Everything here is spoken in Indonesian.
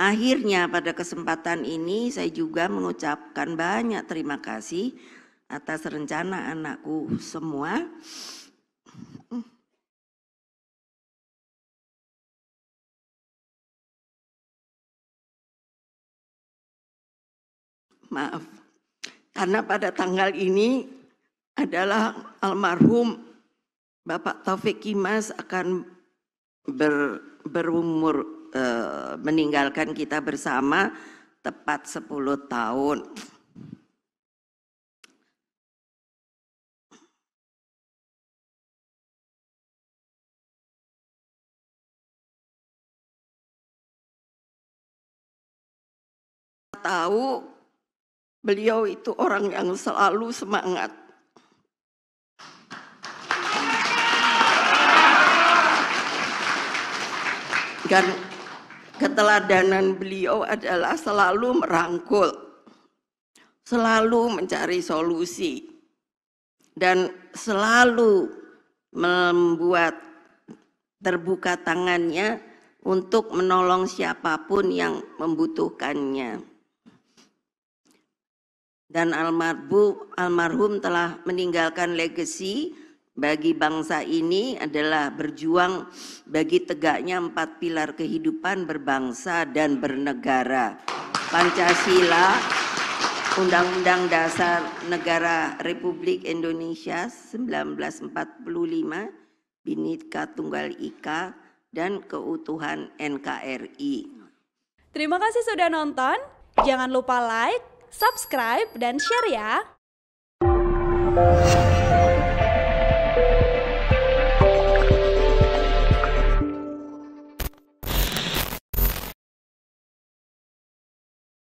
Akhirnya pada kesempatan ini saya juga mengucapkan banyak terima kasih atas rencana anakku semua. Maaf, karena pada tanggal ini adalah almarhum Bapak Taufik Kimas akan ber, berumur e, meninggalkan kita bersama tepat 10 tahun. tahu beliau itu orang yang selalu semangat. Dan keteladanan beliau adalah selalu merangkul, selalu mencari solusi, dan selalu membuat terbuka tangannya untuk menolong siapapun yang membutuhkannya. Dan almarhum, telah meninggalkan legasi bagi bangsa ini adalah berjuang bagi tegaknya empat pilar kehidupan berbangsa dan bernegara. Pancasila, Undang-Undang Dasar Negara Republik Indonesia 1945, Bhinneka Tunggal Ika, dan keutuhan NKRI. Terima kasih sudah nonton. Jangan lupa like, subscribe, dan share ya.